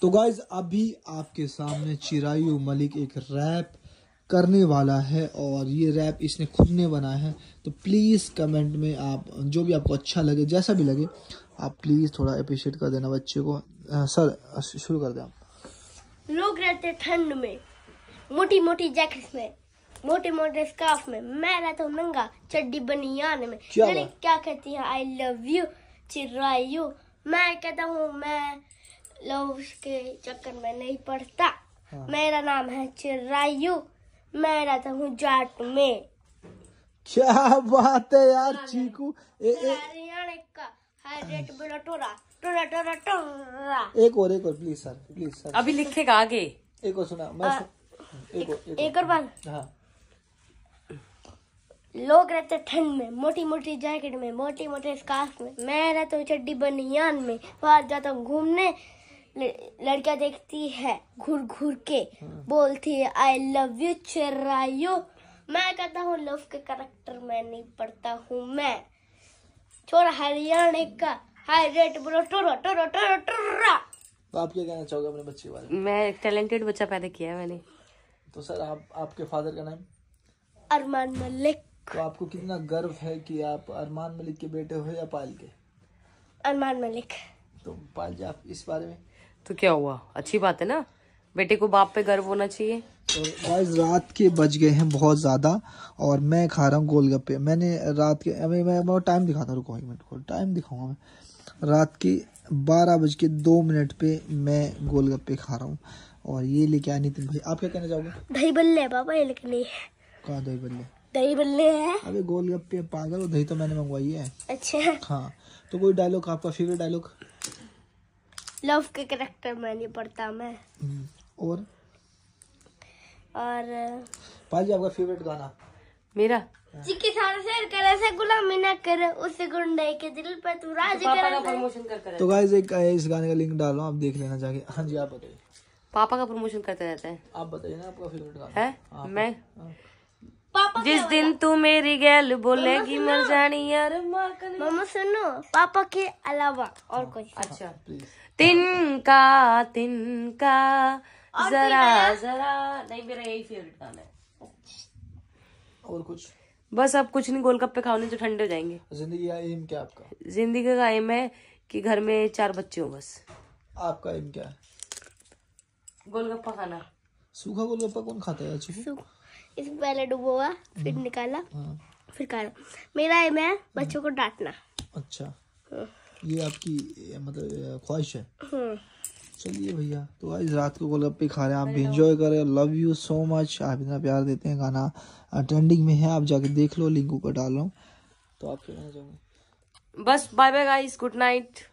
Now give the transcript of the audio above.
तो गाइज अभी आपके सामने चिरायु मलिक एक रैप करने वाला है और ये रैप इसने खुद ने बनाया है तो प्लीज़ कमेंट में आप जो भी आपको अच्छा लगे जैसा भी लगे आप प्लीज़ थोड़ा अप्रिशिएट कर देना बच्चे को आ, सर शुरू कर दें आप लोग रहते ठंड में मोटी मोटी जैकेट में मोटे मोटे स्काफ में मैं रहता हूँ नंगा चड्डी बनियान में क्या, क्या कहती है आई लव यू चिर मैं कहता हूँ मैं लोग उसके चक्कर में नहीं पड़ता हाँ। मेरा नाम है चिरायु मैं रहता तो हूँ जाट में क्या बात है यार चीकू हरियाणा का टोरा टोरा टोरा एक और एक और प्लीज सर प्लीज सर अभी लिखेगा आगे एक और सुना मैं आ, हाँ। एक, एक, और बात हाँ। लोग रहते ठंड में मोटी मोटी जैकेट में मोटी मोटी स्कार्फ में मैं रहता हूँ चड्डी बनियान में बाहर जाता हूँ घूमने लड़कियां देखती है घूर घूर के बोलती है आई लव यू चिरायो मैं कहता हूँ लव के करेक्टर में नहीं पढ़ता हूँ मैं छोड़ा हरियाणा का टोरो टोरो टोरो टोरा तो आप क्या कहना चाहोगे अपने बच्चे के बारे में मैं टैलेंटेड बच्चा पैदा किया है मैंने तो सर आप आपके फादर का नाम अरमान मलिक तो आपको कितना गर्व है कि आप अरमान मलिक के बेटे हो या पाल के अरमान मलिक तो पाल जी आप इस बारे में तो क्या हुआ अच्छी बात है ना बेटे को बाप पे गर्व होना चाहिए आज तो रात के बज गए हैं बहुत ज़्यादा और मैं खा रहा हूँ गोलगप्पे मैंने रात के अभी मैं, टाइम दिखाता रुको एक मिनट को टाइम दिखाऊंगा मैं रात के बारह बज के दो मिनट पे मैं गोलगप्पे खा रहा हूँ और ये लेके आनी नितिन भाई आप क्या कहना चाहोगे दही बल्ले पापा ये लेके नहीं है दही बल्ले दही बल्ले है अभी गोलगप्पे पागल दही तो मैंने मंगवाई है अच्छा हाँ तो कोई डायलॉग आपका फेवरेट डायलॉग लव के करेक्टर में नहीं पढ़ता मैं हम्म, और और पाजी आपका फेवरेट गाना मेरा जिसके सारे शेर कर ऐसे गुलामी ना कर उसे गुंडे के दिल पे तू राज कर तो पापा का प्रमोशन कर कर तो गाइस एक इस गाने का लिंक डालो आप देख लेना जाके हां जी आप बताइए पापा का प्रमोशन करते रहते हैं आप बताइए ना आपका फेवरेट गाना है हाँ, मैं हाँ। जिस दिन तू मेरी गैल बोलेगी मर जानी यार मामा सुनो पापा के अलावा और हाँ, कोई अच्छा तिनका का जरा जरा नहीं मेरा यही फेवरेट गाना है और कुछ बस अब कुछ नहीं गोलगप्पे नहीं तो ठंडे हो जाएंगे जिंदगी का एम क्या आपका जिंदगी का एम है कि घर में चार बच्चे हो बस आपका एम क्या है गोलगप्पा खाना सूखा गोलगप्पा कौन खाता है इसको पहले डुबोआ फिर हम्म। निकाला हाँ। फिर खाना मेरा एम है बच्चों को डांटना अच्छा हाँ। ये आपकी मतलब ख्वाहिश है हाँ। चलिए भैया तो आज रात को गोलगप्पे खा रहे हैं आप भी इंजॉय करें लव यू सो मच आप इतना प्यार देते हैं गाना ट्रेंडिंग में है आप जाके देख लो लिंक ऊपर डालो तो आप क्या चाहूँगा बस bye bye guys good night